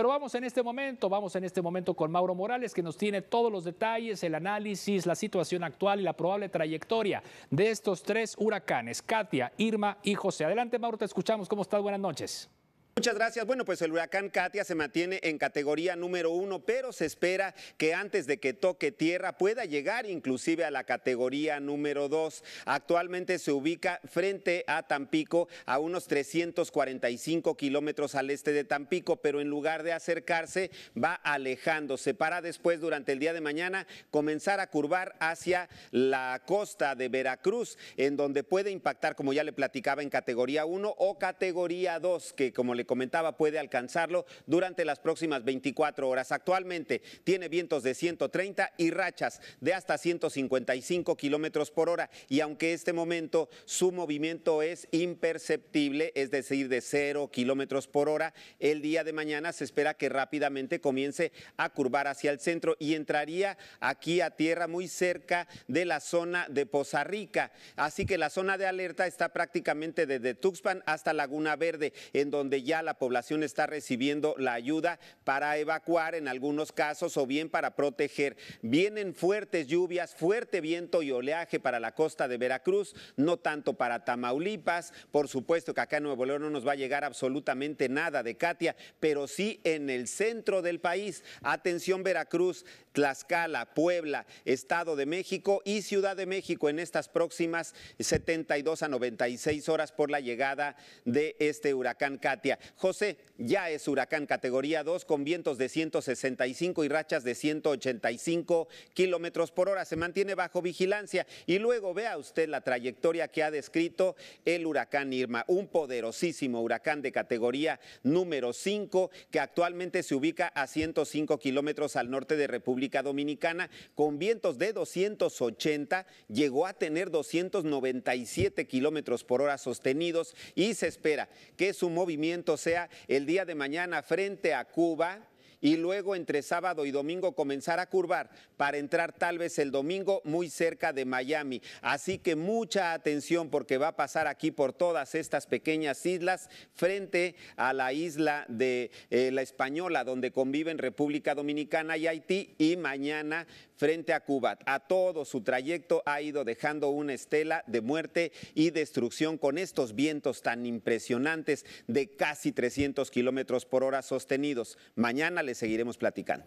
Pero vamos en este momento, vamos en este momento con Mauro Morales, que nos tiene todos los detalles, el análisis, la situación actual y la probable trayectoria de estos tres huracanes, Katia, Irma y José. Adelante, Mauro, te escuchamos. ¿Cómo estás? Buenas noches. Muchas gracias. Bueno, pues el huracán Katia se mantiene en categoría número uno, pero se espera que antes de que toque tierra pueda llegar inclusive a la categoría número dos. Actualmente se ubica frente a Tampico, a unos 345 kilómetros al este de Tampico, pero en lugar de acercarse va alejándose para después durante el día de mañana comenzar a curvar hacia la costa de Veracruz, en donde puede impactar, como ya le platicaba, en categoría uno o categoría dos, que como le comentaba, puede alcanzarlo durante las próximas 24 horas. Actualmente tiene vientos de 130 y rachas de hasta 155 kilómetros por hora. Y aunque este momento su movimiento es imperceptible, es decir, de 0 kilómetros por hora, el día de mañana se espera que rápidamente comience a curvar hacia el centro y entraría aquí a tierra muy cerca de la zona de Poza Rica. Así que la zona de alerta está prácticamente desde Tuxpan hasta Laguna Verde, en donde ya ya la población está recibiendo la ayuda para evacuar en algunos casos o bien para proteger. Vienen fuertes lluvias, fuerte viento y oleaje para la costa de Veracruz, no tanto para Tamaulipas. Por supuesto que acá en Nuevo León no nos va a llegar absolutamente nada de Katia, pero sí en el centro del país. Atención Veracruz, Tlaxcala, Puebla, Estado de México y Ciudad de México en estas próximas 72 a 96 horas por la llegada de este huracán Katia. José, ya es huracán categoría 2 con vientos de 165 y rachas de 185 kilómetros por hora. Se mantiene bajo vigilancia y luego vea usted la trayectoria que ha descrito el huracán Irma, un poderosísimo huracán de categoría número 5 que actualmente se ubica a 105 kilómetros al norte de República República Dominicana, con vientos de 280, llegó a tener 297 kilómetros por hora sostenidos y se espera que su movimiento sea el día de mañana frente a Cuba, y luego entre sábado y domingo comenzar a curvar para entrar tal vez el domingo muy cerca de Miami. Así que mucha atención porque va a pasar aquí por todas estas pequeñas islas frente a la isla de eh, la Española donde conviven República Dominicana y Haití y mañana frente a Cuba. A todo su trayecto ha ido dejando una estela de muerte y destrucción con estos vientos tan impresionantes de casi 300 kilómetros por hora sostenidos. Mañana seguiremos platicando.